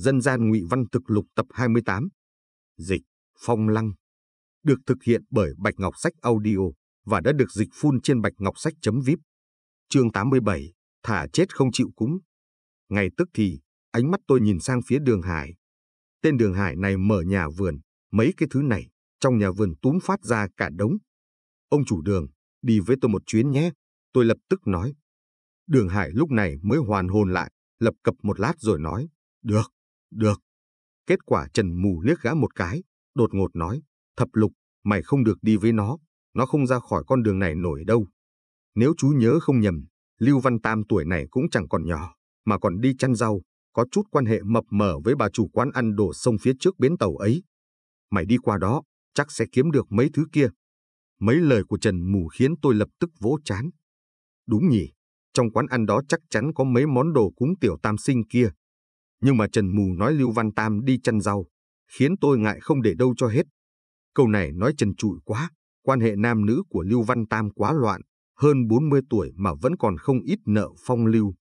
dân gian ngụy văn thực lục tập 28, dịch Phong Lăng, được thực hiện bởi Bạch Ngọc Sách Audio và đã được dịch phun trên bạch ngọc sách.vip. Chương 87, thả chết không chịu cúng. Ngày tức thì, ánh mắt tôi nhìn sang phía đường hải. Tên đường hải này mở nhà vườn, mấy cái thứ này, trong nhà vườn túm phát ra cả đống. Ông chủ đường, đi với tôi một chuyến nhé, tôi lập tức nói. Đường hải lúc này mới hoàn hồn lại, lập cập một lát rồi nói, được, được. Kết quả Trần mù liếc gã một cái, đột ngột nói, thập lục, mày không được đi với nó, nó không ra khỏi con đường này nổi đâu. Nếu chú nhớ không nhầm, Lưu Văn Tam tuổi này cũng chẳng còn nhỏ, mà còn đi chăn rau, có chút quan hệ mập mờ với bà chủ quán ăn đồ sông phía trước bến tàu ấy. Mày đi qua đó, chắc sẽ kiếm được mấy thứ kia. Mấy lời của Trần Mù khiến tôi lập tức vỗ chán. Đúng nhỉ, trong quán ăn đó chắc chắn có mấy món đồ cúng tiểu tam sinh kia, nhưng mà Trần Mù nói Lưu Văn Tam đi chăn rau, khiến tôi ngại không để đâu cho hết. Câu này nói trần trụi quá, quan hệ nam nữ của Lưu Văn Tam quá loạn, hơn 40 tuổi mà vẫn còn không ít nợ phong lưu.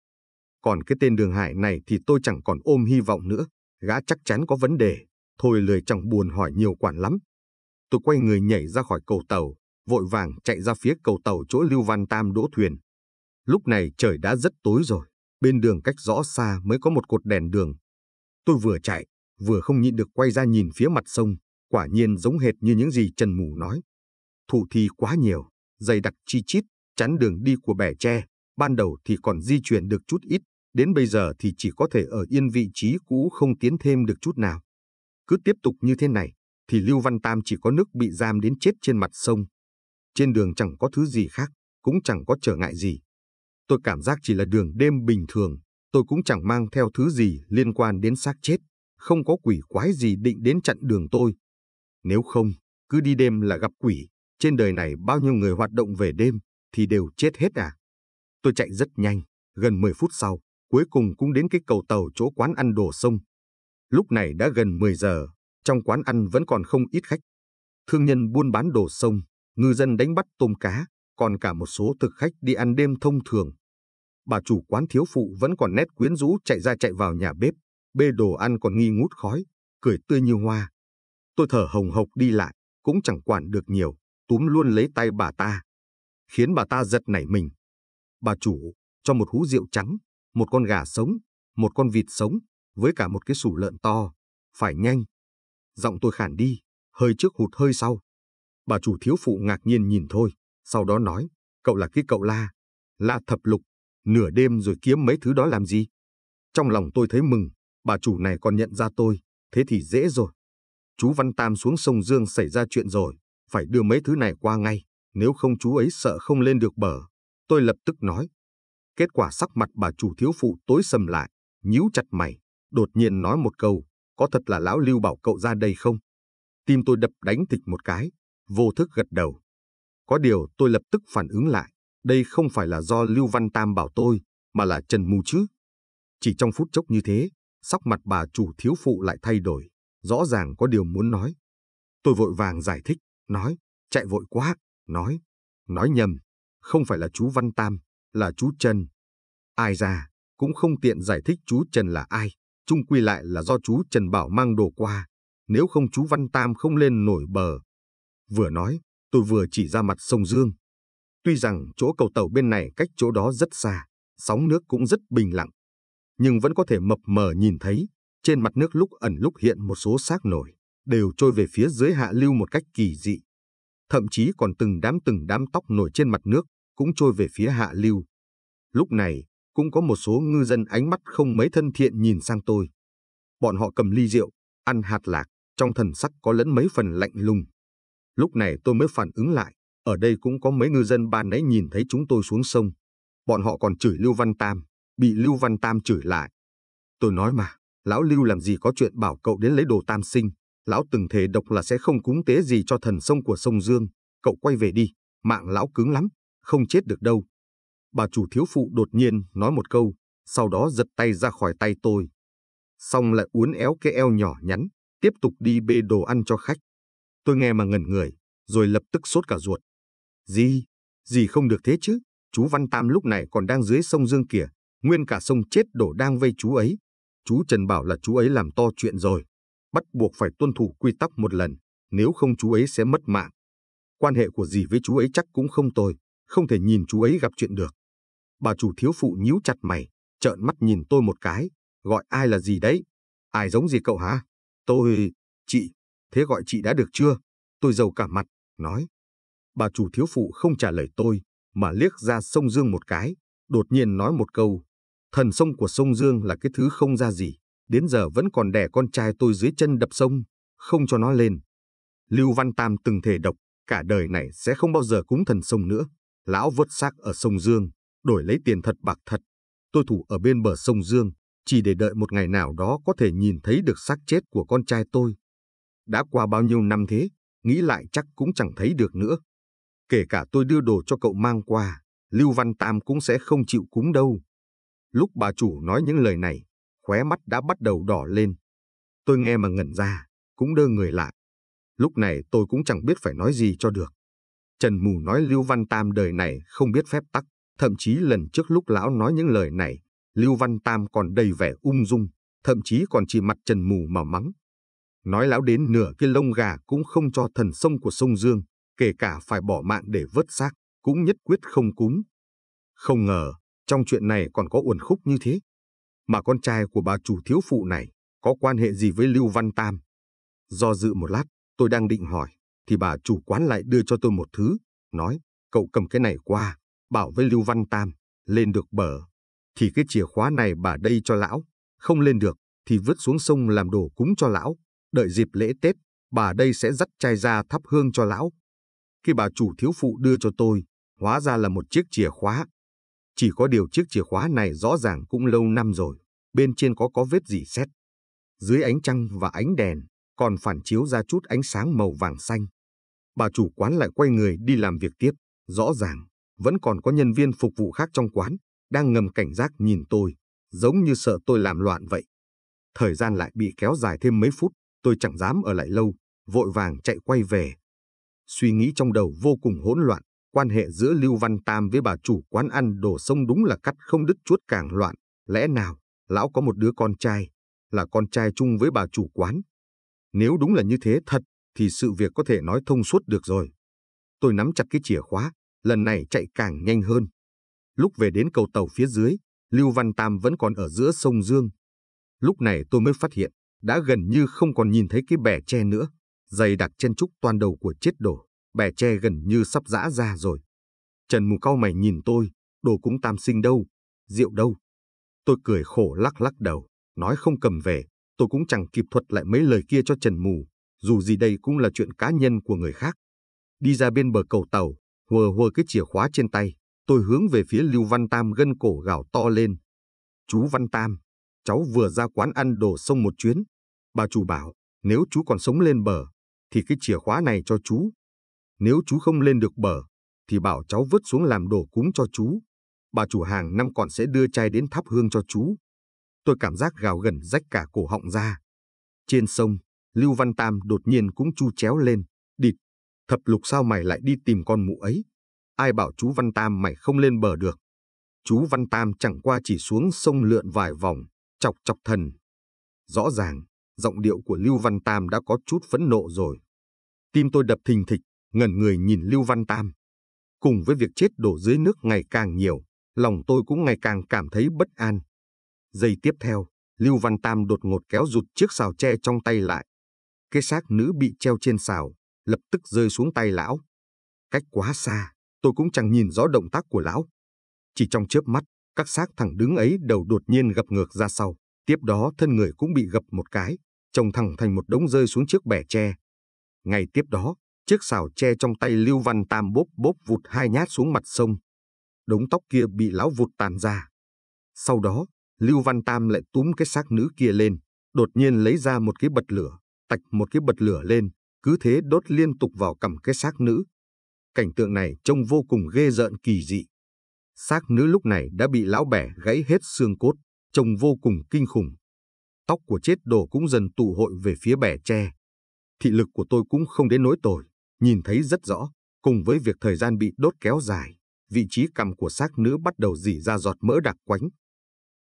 Còn cái tên Đường Hải này thì tôi chẳng còn ôm hy vọng nữa, gã chắc chắn có vấn đề, thôi lười chẳng buồn hỏi nhiều quản lắm. Tôi quay người nhảy ra khỏi cầu tàu, vội vàng chạy ra phía cầu tàu chỗ Lưu Văn Tam đỗ thuyền. Lúc này trời đã rất tối rồi, Bên đường cách rõ xa mới có một cột đèn đường. Tôi vừa chạy, vừa không nhịn được quay ra nhìn phía mặt sông, quả nhiên giống hệt như những gì Trần Mù nói. Thụ thi quá nhiều, dày đặc chi chít, chắn đường đi của bẻ tre, ban đầu thì còn di chuyển được chút ít, đến bây giờ thì chỉ có thể ở yên vị trí cũ không tiến thêm được chút nào. Cứ tiếp tục như thế này, thì Lưu Văn Tam chỉ có nước bị giam đến chết trên mặt sông. Trên đường chẳng có thứ gì khác, cũng chẳng có trở ngại gì. Tôi cảm giác chỉ là đường đêm bình thường, tôi cũng chẳng mang theo thứ gì liên quan đến xác chết, không có quỷ quái gì định đến chặn đường tôi. Nếu không, cứ đi đêm là gặp quỷ, trên đời này bao nhiêu người hoạt động về đêm thì đều chết hết à. Tôi chạy rất nhanh, gần 10 phút sau, cuối cùng cũng đến cái cầu tàu chỗ quán ăn đồ sông. Lúc này đã gần 10 giờ, trong quán ăn vẫn còn không ít khách. Thương nhân buôn bán đồ sông, ngư dân đánh bắt tôm cá, còn cả một số thực khách đi ăn đêm thông thường, bà chủ quán thiếu phụ vẫn còn nét quyến rũ chạy ra chạy vào nhà bếp, bê đồ ăn còn nghi ngút khói, cười tươi như hoa. Tôi thở hồng hộc đi lại, cũng chẳng quản được nhiều, túm luôn lấy tay bà ta, khiến bà ta giật nảy mình. Bà chủ cho một hũ rượu trắng, một con gà sống, một con vịt sống, với cả một cái sủ lợn to, phải nhanh. Giọng tôi khản đi, hơi trước hụt hơi sau. Bà chủ thiếu phụ ngạc nhiên nhìn thôi, sau đó nói, cậu là cái cậu La, La Thập Lục, nửa đêm rồi kiếm mấy thứ đó làm gì? Trong lòng tôi thấy mừng, bà chủ này còn nhận ra tôi, thế thì dễ rồi. Chú Văn Tam xuống sông Dương xảy ra chuyện rồi, phải đưa mấy thứ này qua ngay, nếu không chú ấy sợ không lên được bờ. Tôi lập tức nói. Kết quả sắc mặt bà chủ thiếu phụ tối sầm lại, nhíu chặt mày, đột nhiên nói một câu, có thật là lão lưu bảo cậu ra đây không? Tim tôi đập đánh thịt một cái, vô thức gật đầu. Có điều tôi lập tức phản ứng lại, đây không phải là do Lưu Văn Tam bảo tôi, mà là Trần Mù chứ. Chỉ trong phút chốc như thế, sắc mặt bà chủ thiếu phụ lại thay đổi, rõ ràng có điều muốn nói. Tôi vội vàng giải thích, nói, chạy vội quá, nói, nói nhầm, không phải là chú Văn Tam, là chú Trần. Ai ra, cũng không tiện giải thích chú Trần là ai, chung quy lại là do chú Trần Bảo mang đồ qua, nếu không chú Văn Tam không lên nổi bờ. Vừa nói, tôi vừa chỉ ra mặt sông Dương, Tuy rằng chỗ cầu tàu bên này cách chỗ đó rất xa, sóng nước cũng rất bình lặng, nhưng vẫn có thể mập mờ nhìn thấy, trên mặt nước lúc ẩn lúc hiện một số xác nổi, đều trôi về phía dưới hạ lưu một cách kỳ dị. Thậm chí còn từng đám từng đám tóc nổi trên mặt nước cũng trôi về phía hạ lưu. Lúc này, cũng có một số ngư dân ánh mắt không mấy thân thiện nhìn sang tôi. Bọn họ cầm ly rượu, ăn hạt lạc, trong thần sắc có lẫn mấy phần lạnh lùng. Lúc này tôi mới phản ứng lại, ở đây cũng có mấy ngư dân ban nãy nhìn thấy chúng tôi xuống sông. Bọn họ còn chửi Lưu Văn Tam, bị Lưu Văn Tam chửi lại. Tôi nói mà, lão Lưu làm gì có chuyện bảo cậu đến lấy đồ tam sinh. Lão từng thề độc là sẽ không cúng tế gì cho thần sông của sông Dương. Cậu quay về đi, mạng lão cứng lắm, không chết được đâu. Bà chủ thiếu phụ đột nhiên nói một câu, sau đó giật tay ra khỏi tay tôi. Xong lại uốn éo cái eo nhỏ nhắn, tiếp tục đi bê đồ ăn cho khách. Tôi nghe mà ngẩn người, rồi lập tức sốt cả ruột. Gì? Gì không được thế chứ? Chú Văn Tam lúc này còn đang dưới sông Dương kìa, nguyên cả sông chết đổ đang vây chú ấy. Chú Trần bảo là chú ấy làm to chuyện rồi, bắt buộc phải tuân thủ quy tắc một lần, nếu không chú ấy sẽ mất mạng. Quan hệ của dì với chú ấy chắc cũng không tồi, không thể nhìn chú ấy gặp chuyện được. Bà chủ thiếu phụ nhíu chặt mày, trợn mắt nhìn tôi một cái, gọi ai là gì đấy? Ai giống gì cậu hả? Tôi, chị, thế gọi chị đã được chưa? Tôi giàu cả mặt, nói, Bà chủ thiếu phụ không trả lời tôi, mà liếc ra sông Dương một cái, đột nhiên nói một câu. Thần sông của sông Dương là cái thứ không ra gì, đến giờ vẫn còn đẻ con trai tôi dưới chân đập sông, không cho nó lên. Lưu Văn Tam từng thể độc, cả đời này sẽ không bao giờ cúng thần sông nữa. Lão vớt xác ở sông Dương, đổi lấy tiền thật bạc thật. Tôi thủ ở bên bờ sông Dương, chỉ để đợi một ngày nào đó có thể nhìn thấy được xác chết của con trai tôi. Đã qua bao nhiêu năm thế, nghĩ lại chắc cũng chẳng thấy được nữa. Kể cả tôi đưa đồ cho cậu mang qua, Lưu Văn Tam cũng sẽ không chịu cúng đâu. Lúc bà chủ nói những lời này, khóe mắt đã bắt đầu đỏ lên. Tôi nghe mà ngẩn ra, cũng đơ người lại. Lúc này tôi cũng chẳng biết phải nói gì cho được. Trần Mù nói Lưu Văn Tam đời này không biết phép tắc, thậm chí lần trước lúc lão nói những lời này, Lưu Văn Tam còn đầy vẻ ung dung, thậm chí còn chỉ mặt Trần Mù mà mắng. Nói lão đến nửa cái lông gà cũng không cho thần sông của sông Dương, kể cả phải bỏ mạng để vớt xác, cũng nhất quyết không cúng. Không ngờ, trong chuyện này còn có uẩn khúc như thế. Mà con trai của bà chủ thiếu phụ này có quan hệ gì với Lưu Văn Tam? Do dự một lát, tôi đang định hỏi, thì bà chủ quán lại đưa cho tôi một thứ, nói, cậu cầm cái này qua, bảo với Lưu Văn Tam, lên được bờ. Thì cái chìa khóa này bà đây cho lão, không lên được, thì vứt xuống sông làm đồ cúng cho lão, đợi dịp lễ Tết, bà đây sẽ dắt chai ra thắp hương cho lão khi bà chủ thiếu phụ đưa cho tôi, hóa ra là một chiếc chìa khóa. Chỉ có điều chiếc chìa khóa này rõ ràng cũng lâu năm rồi, bên trên có có vết gì xét. Dưới ánh trăng và ánh đèn, còn phản chiếu ra chút ánh sáng màu vàng xanh. Bà chủ quán lại quay người đi làm việc tiếp, rõ ràng, vẫn còn có nhân viên phục vụ khác trong quán, đang ngầm cảnh giác nhìn tôi, giống như sợ tôi làm loạn vậy. Thời gian lại bị kéo dài thêm mấy phút, tôi chẳng dám ở lại lâu, vội vàng chạy quay về, Suy nghĩ trong đầu vô cùng hỗn loạn, quan hệ giữa Lưu Văn Tam với bà chủ quán ăn đổ sông đúng là cắt không đứt chuốt càng loạn. Lẽ nào, lão có một đứa con trai, là con trai chung với bà chủ quán? Nếu đúng là như thế thật, thì sự việc có thể nói thông suốt được rồi. Tôi nắm chặt cái chìa khóa, lần này chạy càng nhanh hơn. Lúc về đến cầu tàu phía dưới, Lưu Văn Tam vẫn còn ở giữa sông Dương. Lúc này tôi mới phát hiện, đã gần như không còn nhìn thấy cái bè tre nữa dày đặc chen trúc toàn đầu của chết đổ, bè tre gần như sắp rã ra rồi. Trần mù cao mày nhìn tôi, đồ cúng tam sinh đâu, rượu đâu. Tôi cười khổ lắc lắc đầu, nói không cầm về, tôi cũng chẳng kịp thuật lại mấy lời kia cho Trần mù, dù gì đây cũng là chuyện cá nhân của người khác. Đi ra bên bờ cầu tàu, hùa hùa cái chìa khóa trên tay, tôi hướng về phía Lưu Văn Tam gân cổ gào to lên. Chú Văn Tam, cháu vừa ra quán ăn đồ sông một chuyến. Bà chủ bảo, nếu chú còn sống lên bờ, thì cái chìa khóa này cho chú. Nếu chú không lên được bờ, thì bảo cháu vứt xuống làm đồ cúng cho chú. Bà chủ hàng năm còn sẽ đưa chai đến thắp hương cho chú. Tôi cảm giác gào gần rách cả cổ họng ra. Trên sông, Lưu Văn Tam đột nhiên cũng chu chéo lên. Địt, thập lục sao mày lại đi tìm con mụ ấy? Ai bảo chú Văn Tam mày không lên bờ được? Chú Văn Tam chẳng qua chỉ xuống sông lượn vài vòng, chọc chọc thần. Rõ ràng, giọng điệu của Lưu Văn Tam đã có chút phẫn nộ rồi. Tim tôi đập thình thịch, ngẩn người nhìn Lưu Văn Tam. Cùng với việc chết đổ dưới nước ngày càng nhiều, lòng tôi cũng ngày càng cảm thấy bất an. Giây tiếp theo, Lưu Văn Tam đột ngột kéo rụt chiếc xào tre trong tay lại. Cái xác nữ bị treo trên xào, lập tức rơi xuống tay lão. Cách quá xa, tôi cũng chẳng nhìn rõ động tác của lão. Chỉ trong chớp mắt, các xác thẳng đứng ấy đầu đột nhiên gập ngược ra sau, tiếp đó thân người cũng bị gập một cái, chồng thẳng thành một đống rơi xuống chiếc bẻ tre. Ngày tiếp đó, chiếc xào tre trong tay Lưu Văn Tam bốp bốp vụt hai nhát xuống mặt sông. Đống tóc kia bị lão vụt tàn ra. Sau đó, Lưu Văn Tam lại túm cái xác nữ kia lên, đột nhiên lấy ra một cái bật lửa, tạch một cái bật lửa lên, cứ thế đốt liên tục vào cầm cái xác nữ. Cảnh tượng này trông vô cùng ghê rợn kỳ dị. Xác nữ lúc này đã bị lão bẻ gãy hết xương cốt, trông vô cùng kinh khủng tóc của chết đổ cũng dần tụ hội về phía bẻ tre. Thị lực của tôi cũng không đến nỗi tồi, nhìn thấy rất rõ, cùng với việc thời gian bị đốt kéo dài, vị trí cằm của xác nữ bắt đầu dỉ ra giọt mỡ đặc quánh.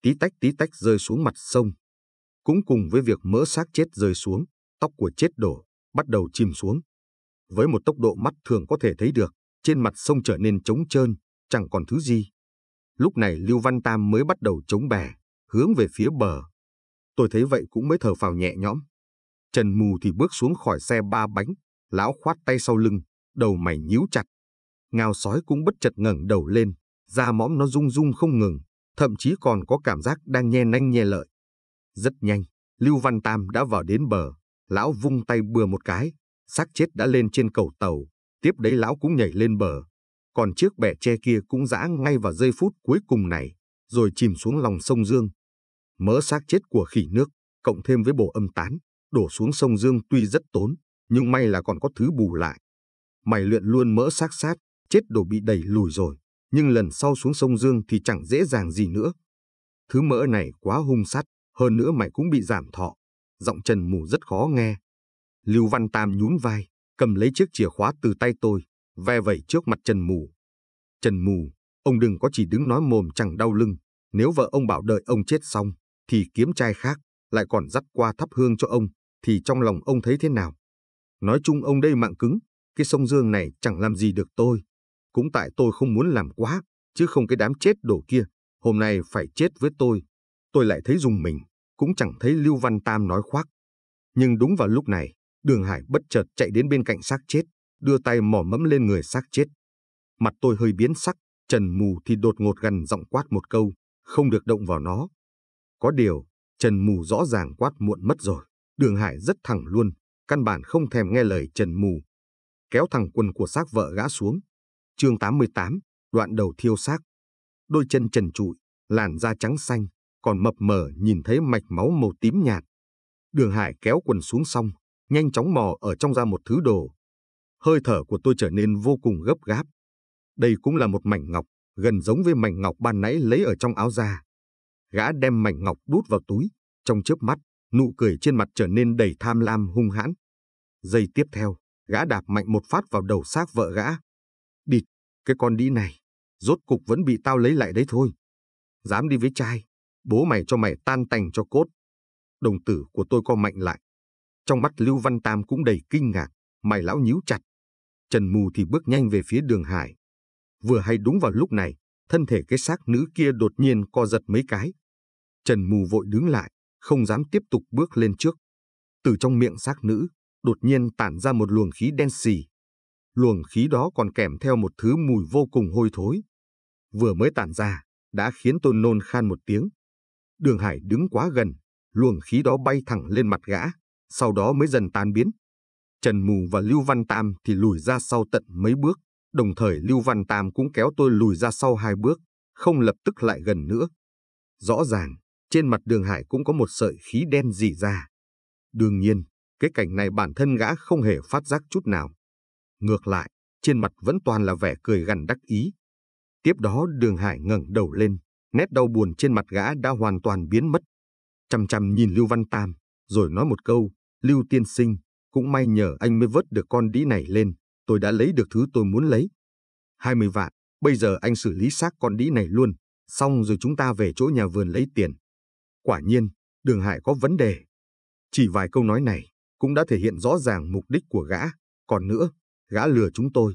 Tí tách tí tách rơi xuống mặt sông. Cũng cùng với việc mỡ xác chết rơi xuống, tóc của chết đổ, bắt đầu chìm xuống. Với một tốc độ mắt thường có thể thấy được, trên mặt sông trở nên trống trơn, chẳng còn thứ gì. Lúc này Lưu Văn Tam mới bắt đầu chống bè, hướng về phía bờ, Tôi thấy vậy cũng mới thở phào nhẹ nhõm. Trần Mù thì bước xuống khỏi xe ba bánh, lão khoát tay sau lưng, đầu mày nhíu chặt. Ngao sói cũng bất chợt ngẩng đầu lên, da mõm nó rung rung không ngừng, thậm chí còn có cảm giác đang nhe nanh nhe lợi. Rất nhanh, Lưu Văn Tam đã vào đến bờ, lão vung tay bừa một cái, xác chết đã lên trên cầu tàu, tiếp đấy lão cũng nhảy lên bờ. Còn chiếc bè tre kia cũng giã ngay vào giây phút cuối cùng này, rồi chìm xuống lòng sông Dương mỡ xác chết của khỉ nước, cộng thêm với bổ âm tán, đổ xuống sông Dương tuy rất tốn, nhưng may là còn có thứ bù lại. Mày luyện luôn mỡ xác sát, chết đồ bị đẩy lùi rồi, nhưng lần sau xuống sông Dương thì chẳng dễ dàng gì nữa. Thứ mỡ này quá hung sắt, hơn nữa mày cũng bị giảm thọ. Giọng Trần Mù rất khó nghe. Lưu Văn Tam nhún vai, cầm lấy chiếc chìa khóa từ tay tôi, ve vẩy trước mặt Trần Mù. Trần Mù, ông đừng có chỉ đứng nói mồm chẳng đau lưng, nếu vợ ông bảo đợi ông chết xong, thì kiếm trai khác lại còn dắt qua thắp hương cho ông, thì trong lòng ông thấy thế nào? Nói chung ông đây mạng cứng, cái sông Dương này chẳng làm gì được tôi. Cũng tại tôi không muốn làm quá, chứ không cái đám chết đổ kia, hôm nay phải chết với tôi. Tôi lại thấy dùng mình, cũng chẳng thấy Lưu Văn Tam nói khoác. Nhưng đúng vào lúc này, đường Hải bất chợt chạy đến bên cạnh xác chết, đưa tay mỏ mẫm lên người xác chết. Mặt tôi hơi biến sắc, Trần Mù thì đột ngột gần giọng quát một câu, không được động vào nó. Có điều, Trần Mù rõ ràng quát muộn mất rồi. Đường Hải rất thẳng luôn, căn bản không thèm nghe lời Trần Mù. Kéo thẳng quần của xác vợ gã xuống. chương 88, đoạn đầu thiêu xác. Đôi chân trần trụi, làn da trắng xanh, còn mập mờ nhìn thấy mạch máu màu tím nhạt. Đường Hải kéo quần xuống xong, nhanh chóng mò ở trong ra một thứ đồ. Hơi thở của tôi trở nên vô cùng gấp gáp. Đây cũng là một mảnh ngọc, gần giống với mảnh ngọc ban nãy lấy ở trong áo da. Gã đem mảnh ngọc đút vào túi, trong chớp mắt, nụ cười trên mặt trở nên đầy tham lam hung hãn. Giây tiếp theo, gã đạp mạnh một phát vào đầu xác vợ gã. Địt, cái con đĩ này, rốt cục vẫn bị tao lấy lại đấy thôi. Dám đi với trai, bố mày cho mày tan tành cho cốt. Đồng tử của tôi co mạnh lại. Trong mắt Lưu Văn Tam cũng đầy kinh ngạc, mày lão nhíu chặt. Trần Mù thì bước nhanh về phía đường hải. Vừa hay đúng vào lúc này, thân thể cái xác nữ kia đột nhiên co giật mấy cái, Trần Mù vội đứng lại, không dám tiếp tục bước lên trước. Từ trong miệng xác nữ, đột nhiên tản ra một luồng khí đen xì. Luồng khí đó còn kèm theo một thứ mùi vô cùng hôi thối. Vừa mới tản ra, đã khiến tôi nôn khan một tiếng. Đường Hải đứng quá gần, luồng khí đó bay thẳng lên mặt gã, sau đó mới dần tan biến. Trần Mù và Lưu Văn Tam thì lùi ra sau tận mấy bước, đồng thời Lưu Văn Tam cũng kéo tôi lùi ra sau hai bước, không lập tức lại gần nữa. Rõ ràng, trên mặt đường hải cũng có một sợi khí đen dì ra. Đương nhiên, cái cảnh này bản thân gã không hề phát giác chút nào. Ngược lại, trên mặt vẫn toàn là vẻ cười gằn đắc ý. Tiếp đó đường hải ngẩng đầu lên, nét đau buồn trên mặt gã đã hoàn toàn biến mất. Chăm chăm nhìn Lưu Văn Tam, rồi nói một câu, Lưu Tiên Sinh, cũng may nhờ anh mới vớt được con đĩ này lên, tôi đã lấy được thứ tôi muốn lấy. 20 vạn, bây giờ anh xử lý xác con đĩ này luôn, xong rồi chúng ta về chỗ nhà vườn lấy tiền. Quả nhiên, đường hải có vấn đề. Chỉ vài câu nói này cũng đã thể hiện rõ ràng mục đích của gã. Còn nữa, gã lừa chúng tôi.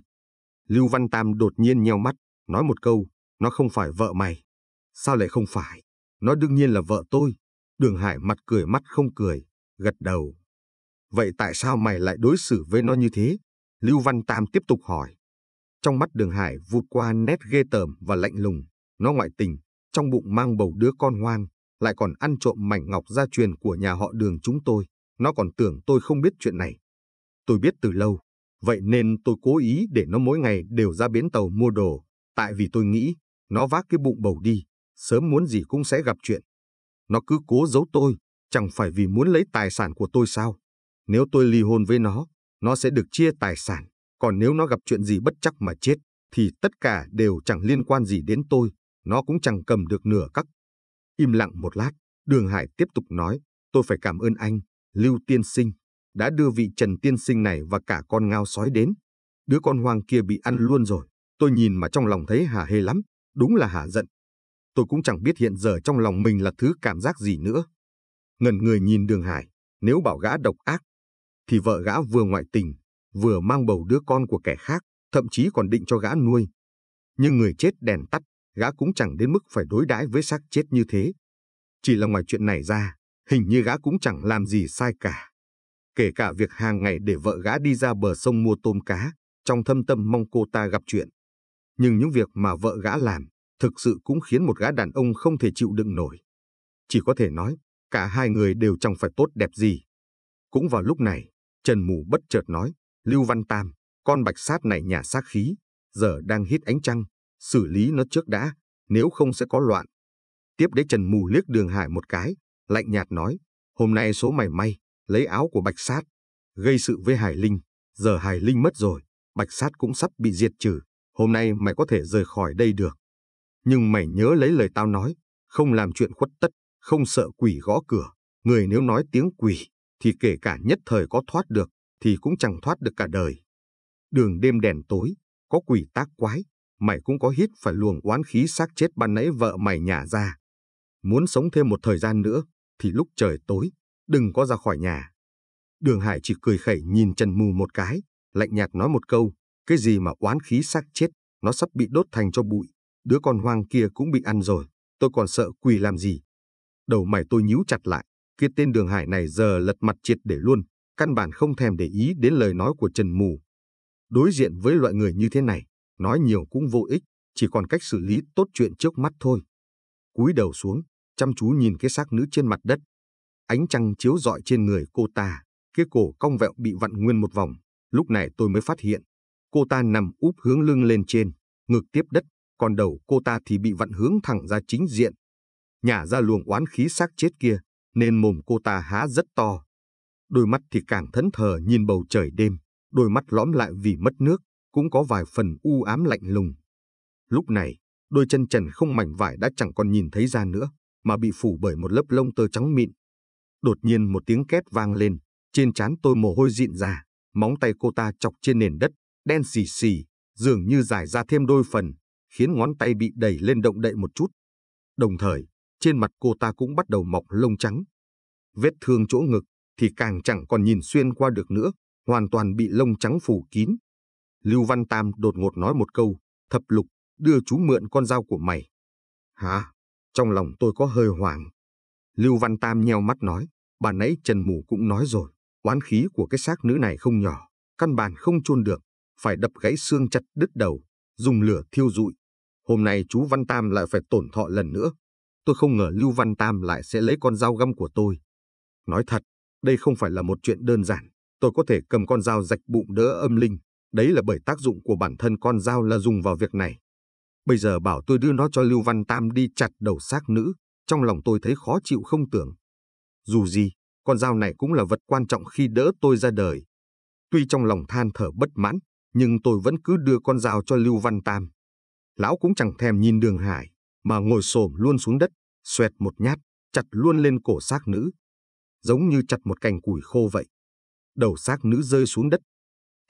Lưu Văn Tam đột nhiên nheo mắt, nói một câu, nó không phải vợ mày. Sao lại không phải? Nó đương nhiên là vợ tôi. Đường Hải mặt cười mắt không cười, gật đầu. Vậy tại sao mày lại đối xử với nó như thế? Lưu Văn Tam tiếp tục hỏi. Trong mắt đường Hải vụt qua nét ghê tởm và lạnh lùng. Nó ngoại tình, trong bụng mang bầu đứa con hoang lại còn ăn trộm mảnh ngọc gia truyền của nhà họ đường chúng tôi. Nó còn tưởng tôi không biết chuyện này. Tôi biết từ lâu, vậy nên tôi cố ý để nó mỗi ngày đều ra bến tàu mua đồ, tại vì tôi nghĩ nó vác cái bụng bầu đi, sớm muốn gì cũng sẽ gặp chuyện. Nó cứ cố giấu tôi, chẳng phải vì muốn lấy tài sản của tôi sao. Nếu tôi ly hôn với nó, nó sẽ được chia tài sản, còn nếu nó gặp chuyện gì bất chắc mà chết, thì tất cả đều chẳng liên quan gì đến tôi, nó cũng chẳng cầm được nửa cắc. Im lặng một lát, Đường Hải tiếp tục nói, tôi phải cảm ơn anh, Lưu Tiên Sinh, đã đưa vị Trần Tiên Sinh này và cả con ngao sói đến. Đứa con hoang kia bị ăn luôn rồi, tôi nhìn mà trong lòng thấy hả hê lắm, đúng là hả giận. Tôi cũng chẳng biết hiện giờ trong lòng mình là thứ cảm giác gì nữa. Ngần người nhìn Đường Hải, nếu bảo gã độc ác, thì vợ gã vừa ngoại tình, vừa mang bầu đứa con của kẻ khác, thậm chí còn định cho gã nuôi. Nhưng người chết đèn tắt, gã cũng chẳng đến mức phải đối đãi với xác chết như thế. Chỉ là ngoài chuyện này ra, hình như gã cũng chẳng làm gì sai cả. Kể cả việc hàng ngày để vợ gã đi ra bờ sông mua tôm cá, trong thâm tâm mong cô ta gặp chuyện. Nhưng những việc mà vợ gã làm, thực sự cũng khiến một gã đàn ông không thể chịu đựng nổi. Chỉ có thể nói, cả hai người đều chẳng phải tốt đẹp gì. Cũng vào lúc này, Trần Mù bất chợt nói, Lưu Văn Tam, con bạch sát này nhà sát khí, giờ đang hít ánh trăng, xử lý nó trước đã, nếu không sẽ có loạn. Tiếp đế Trần mù liếc đường hải một cái, lạnh nhạt nói, hôm nay số mày may, lấy áo của bạch sát, gây sự với hải linh, giờ hải linh mất rồi, bạch sát cũng sắp bị diệt trừ, hôm nay mày có thể rời khỏi đây được. Nhưng mày nhớ lấy lời tao nói, không làm chuyện khuất tất, không sợ quỷ gõ cửa, người nếu nói tiếng quỷ, thì kể cả nhất thời có thoát được, thì cũng chẳng thoát được cả đời. Đường đêm đèn tối, có quỷ tác quái, mày cũng có hít phải luồng oán khí xác chết ban nãy vợ mày nhả ra. Muốn sống thêm một thời gian nữa, thì lúc trời tối, đừng có ra khỏi nhà. Đường Hải chỉ cười khẩy nhìn Trần Mù một cái, lạnh nhạt nói một câu, cái gì mà oán khí xác chết, nó sắp bị đốt thành cho bụi, đứa con hoang kia cũng bị ăn rồi, tôi còn sợ quỳ làm gì. Đầu mày tôi nhíu chặt lại, kia tên Đường Hải này giờ lật mặt triệt để luôn, căn bản không thèm để ý đến lời nói của Trần Mù. Đối diện với loại người như thế này, Nói nhiều cũng vô ích, chỉ còn cách xử lý tốt chuyện trước mắt thôi. Cúi đầu xuống, chăm chú nhìn cái xác nữ trên mặt đất. Ánh trăng chiếu rọi trên người cô ta, cái cổ cong vẹo bị vặn nguyên một vòng. Lúc này tôi mới phát hiện, cô ta nằm úp hướng lưng lên trên, ngực tiếp đất, còn đầu cô ta thì bị vặn hướng thẳng ra chính diện. Nhả ra luồng oán khí xác chết kia, nên mồm cô ta há rất to. Đôi mắt thì càng thẫn thờ nhìn bầu trời đêm, đôi mắt lõm lại vì mất nước, cũng có vài phần u ám lạnh lùng. Lúc này, đôi chân trần không mảnh vải đã chẳng còn nhìn thấy ra nữa, mà bị phủ bởi một lớp lông tơ trắng mịn. Đột nhiên một tiếng két vang lên, trên trán tôi mồ hôi dịn ra, móng tay cô ta chọc trên nền đất, đen xì xì, dường như dài ra thêm đôi phần, khiến ngón tay bị đẩy lên động đậy một chút. Đồng thời, trên mặt cô ta cũng bắt đầu mọc lông trắng. Vết thương chỗ ngực thì càng chẳng còn nhìn xuyên qua được nữa, hoàn toàn bị lông trắng phủ kín, Lưu Văn Tam đột ngột nói một câu, thập lục, đưa chú mượn con dao của mày. Hả? Trong lòng tôi có hơi hoảng. Lưu Văn Tam nheo mắt nói, bà nãy Trần Mù cũng nói rồi, oán khí của cái xác nữ này không nhỏ, căn bản không chôn được, phải đập gãy xương chặt đứt đầu, dùng lửa thiêu rụi. Hôm nay chú Văn Tam lại phải tổn thọ lần nữa. Tôi không ngờ Lưu Văn Tam lại sẽ lấy con dao găm của tôi. Nói thật, đây không phải là một chuyện đơn giản. Tôi có thể cầm con dao rạch bụng đỡ âm linh, Đấy là bởi tác dụng của bản thân con dao là dùng vào việc này. Bây giờ bảo tôi đưa nó cho Lưu Văn Tam đi chặt đầu xác nữ, trong lòng tôi thấy khó chịu không tưởng. Dù gì, con dao này cũng là vật quan trọng khi đỡ tôi ra đời. Tuy trong lòng than thở bất mãn, nhưng tôi vẫn cứ đưa con dao cho Lưu Văn Tam. Lão cũng chẳng thèm nhìn đường hải, mà ngồi xổm luôn xuống đất, xoẹt một nhát, chặt luôn lên cổ xác nữ. Giống như chặt một cành củi khô vậy. Đầu xác nữ rơi xuống đất,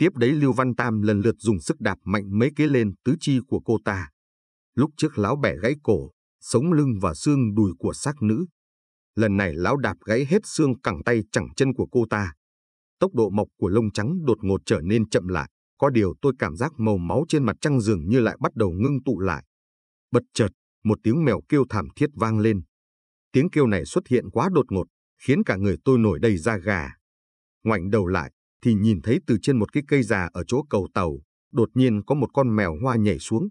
Tiếp đấy Lưu Văn Tam lần lượt dùng sức đạp mạnh mấy cái lên tứ chi của cô ta. Lúc trước lão bẻ gãy cổ, sống lưng và xương đùi của xác nữ. Lần này lão đạp gãy hết xương cẳng tay chẳng chân của cô ta. Tốc độ mọc của lông trắng đột ngột trở nên chậm lại. Có điều tôi cảm giác màu máu trên mặt trăng dường như lại bắt đầu ngưng tụ lại. Bật chợt, một tiếng mèo kêu thảm thiết vang lên. Tiếng kêu này xuất hiện quá đột ngột, khiến cả người tôi nổi đầy da gà. Ngoảnh đầu lại, thì nhìn thấy từ trên một cái cây già ở chỗ cầu tàu, đột nhiên có một con mèo hoa nhảy xuống.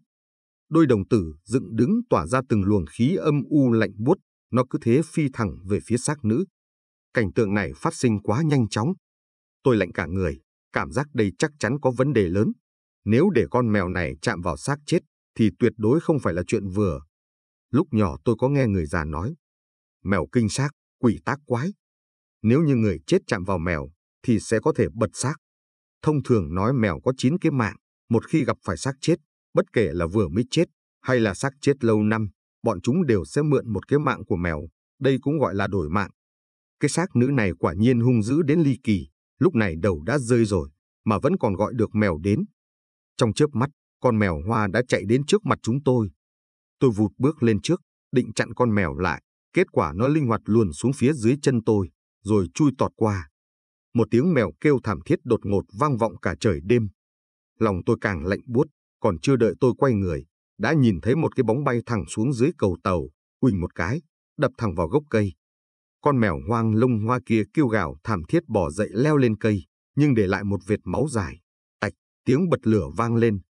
Đôi đồng tử dựng đứng tỏa ra từng luồng khí âm u lạnh buốt, nó cứ thế phi thẳng về phía xác nữ. Cảnh tượng này phát sinh quá nhanh chóng. Tôi lạnh cả người, cảm giác đây chắc chắn có vấn đề lớn. Nếu để con mèo này chạm vào xác chết, thì tuyệt đối không phải là chuyện vừa. Lúc nhỏ tôi có nghe người già nói, mèo kinh xác, quỷ tác quái. Nếu như người chết chạm vào mèo, thì sẽ có thể bật xác. Thông thường nói mèo có 9 cái mạng, một khi gặp phải xác chết, bất kể là vừa mới chết hay là xác chết lâu năm, bọn chúng đều sẽ mượn một cái mạng của mèo, đây cũng gọi là đổi mạng. Cái xác nữ này quả nhiên hung dữ đến ly kỳ, lúc này đầu đã rơi rồi, mà vẫn còn gọi được mèo đến. Trong chớp mắt, con mèo hoa đã chạy đến trước mặt chúng tôi. Tôi vụt bước lên trước, định chặn con mèo lại, kết quả nó linh hoạt luồn xuống phía dưới chân tôi, rồi chui tọt qua. Một tiếng mèo kêu thảm thiết đột ngột vang vọng cả trời đêm. Lòng tôi càng lạnh buốt, còn chưa đợi tôi quay người, đã nhìn thấy một cái bóng bay thẳng xuống dưới cầu tàu, huỳnh một cái, đập thẳng vào gốc cây. Con mèo hoang lông hoa kia kêu gào thảm thiết bỏ dậy leo lên cây, nhưng để lại một vệt máu dài. Tạch, tiếng bật lửa vang lên.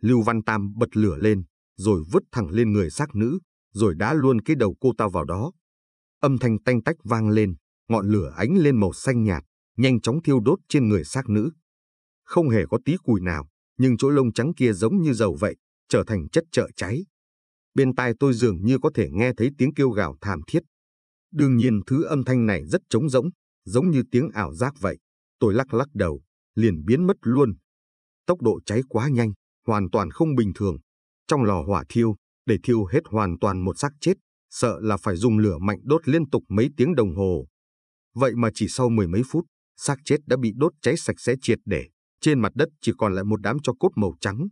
Lưu Văn Tam bật lửa lên, rồi vứt thẳng lên người xác nữ, rồi đá luôn cái đầu cô ta vào đó. Âm thanh tanh tách vang lên, ngọn lửa ánh lên màu xanh nhạt, nhanh chóng thiêu đốt trên người xác nữ. Không hề có tí cùi nào, nhưng chỗ lông trắng kia giống như dầu vậy, trở thành chất trợ cháy. Bên tai tôi dường như có thể nghe thấy tiếng kêu gào thảm thiết. Đương nhiên thứ âm thanh này rất trống rỗng, giống như tiếng ảo giác vậy. Tôi lắc lắc đầu, liền biến mất luôn. Tốc độ cháy quá nhanh, hoàn toàn không bình thường. Trong lò hỏa thiêu, để thiêu hết hoàn toàn một xác chết, sợ là phải dùng lửa mạnh đốt liên tục mấy tiếng đồng hồ. Vậy mà chỉ sau mười mấy phút, xác chết đã bị đốt cháy sạch sẽ triệt để, trên mặt đất chỉ còn lại một đám cho cốt màu trắng.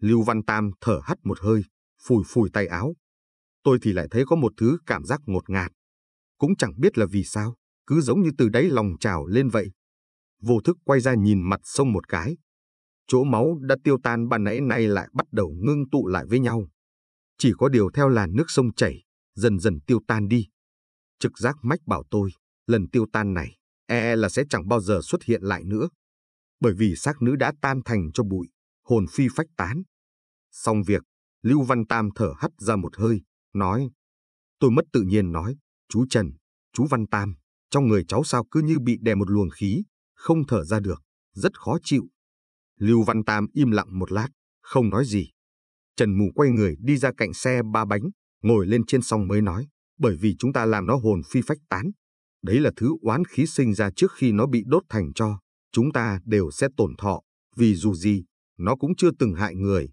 Lưu Văn Tam thở hắt một hơi, phủi phủi tay áo. Tôi thì lại thấy có một thứ cảm giác ngột ngạt. Cũng chẳng biết là vì sao, cứ giống như từ đáy lòng trào lên vậy. Vô thức quay ra nhìn mặt sông một cái. Chỗ máu đã tiêu tan ban nãy nay lại bắt đầu ngưng tụ lại với nhau. Chỉ có điều theo làn nước sông chảy, dần dần tiêu tan đi. Trực giác mách bảo tôi, lần tiêu tan này e là sẽ chẳng bao giờ xuất hiện lại nữa. Bởi vì xác nữ đã tan thành cho bụi, hồn phi phách tán. Xong việc, Lưu Văn Tam thở hắt ra một hơi, nói. Tôi mất tự nhiên nói, chú Trần, chú Văn Tam, trong người cháu sao cứ như bị đè một luồng khí, không thở ra được, rất khó chịu. Lưu Văn Tam im lặng một lát, không nói gì. Trần Mù quay người đi ra cạnh xe ba bánh, ngồi lên trên song mới nói, bởi vì chúng ta làm nó hồn phi phách tán, Đấy là thứ oán khí sinh ra trước khi nó bị đốt thành cho, chúng ta đều sẽ tổn thọ, vì dù gì, nó cũng chưa từng hại người.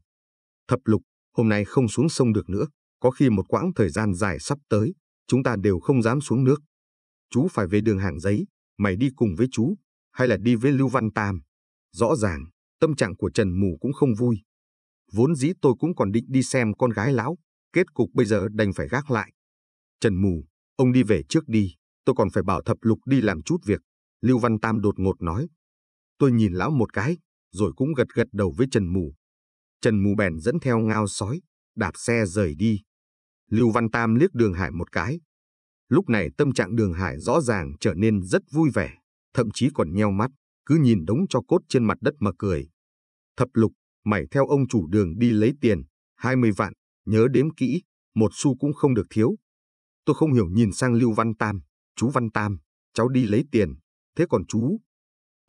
Thập lục, hôm nay không xuống sông được nữa, có khi một quãng thời gian dài sắp tới, chúng ta đều không dám xuống nước. Chú phải về đường hàng giấy, mày đi cùng với chú, hay là đi với Lưu Văn Tam. Rõ ràng, tâm trạng của Trần Mù cũng không vui. Vốn dĩ tôi cũng còn định đi xem con gái lão, kết cục bây giờ đành phải gác lại. Trần Mù, ông đi về trước đi tôi còn phải bảo thập lục đi làm chút việc. Lưu Văn Tam đột ngột nói. Tôi nhìn lão một cái, rồi cũng gật gật đầu với Trần Mù. Trần Mù bèn dẫn theo ngao sói, đạp xe rời đi. Lưu Văn Tam liếc đường hải một cái. Lúc này tâm trạng đường hải rõ ràng trở nên rất vui vẻ, thậm chí còn nheo mắt, cứ nhìn đống cho cốt trên mặt đất mà cười. Thập lục, mày theo ông chủ đường đi lấy tiền, 20 vạn, nhớ đếm kỹ, một xu cũng không được thiếu. Tôi không hiểu nhìn sang Lưu Văn Tam, Chú Văn Tam, cháu đi lấy tiền, thế còn chú?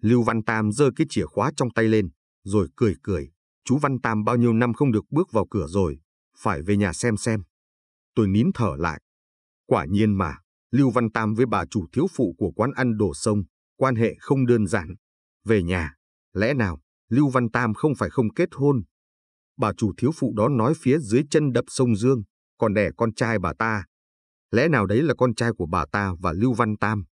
Lưu Văn Tam giơ cái chìa khóa trong tay lên, rồi cười cười. Chú Văn Tam bao nhiêu năm không được bước vào cửa rồi, phải về nhà xem xem. Tôi nín thở lại. Quả nhiên mà, Lưu Văn Tam với bà chủ thiếu phụ của quán ăn đổ sông, quan hệ không đơn giản. Về nhà, lẽ nào Lưu Văn Tam không phải không kết hôn? Bà chủ thiếu phụ đó nói phía dưới chân đập sông Dương, còn đẻ con trai bà ta, Lẽ nào đấy là con trai của bà ta và Lưu Văn Tam?